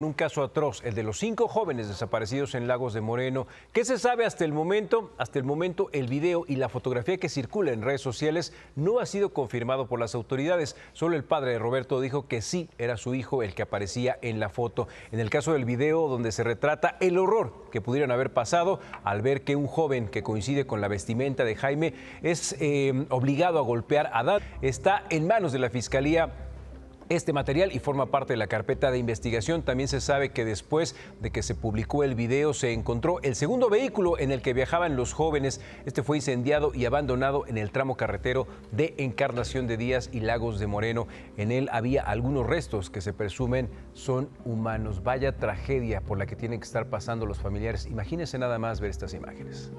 Un caso atroz, el de los cinco jóvenes desaparecidos en Lagos de Moreno. ¿Qué se sabe hasta el momento? Hasta el momento el video y la fotografía que circula en redes sociales no ha sido confirmado por las autoridades. Solo el padre de Roberto dijo que sí era su hijo el que aparecía en la foto. En el caso del video donde se retrata el horror que pudieran haber pasado al ver que un joven que coincide con la vestimenta de Jaime es eh, obligado a golpear a Dan, está en manos de la Fiscalía este material y forma parte de la carpeta de investigación. También se sabe que después de que se publicó el video se encontró el segundo vehículo en el que viajaban los jóvenes. Este fue incendiado y abandonado en el tramo carretero de Encarnación de Díaz y Lagos de Moreno. En él había algunos restos que se presumen son humanos. Vaya tragedia por la que tienen que estar pasando los familiares. Imagínense nada más ver estas imágenes.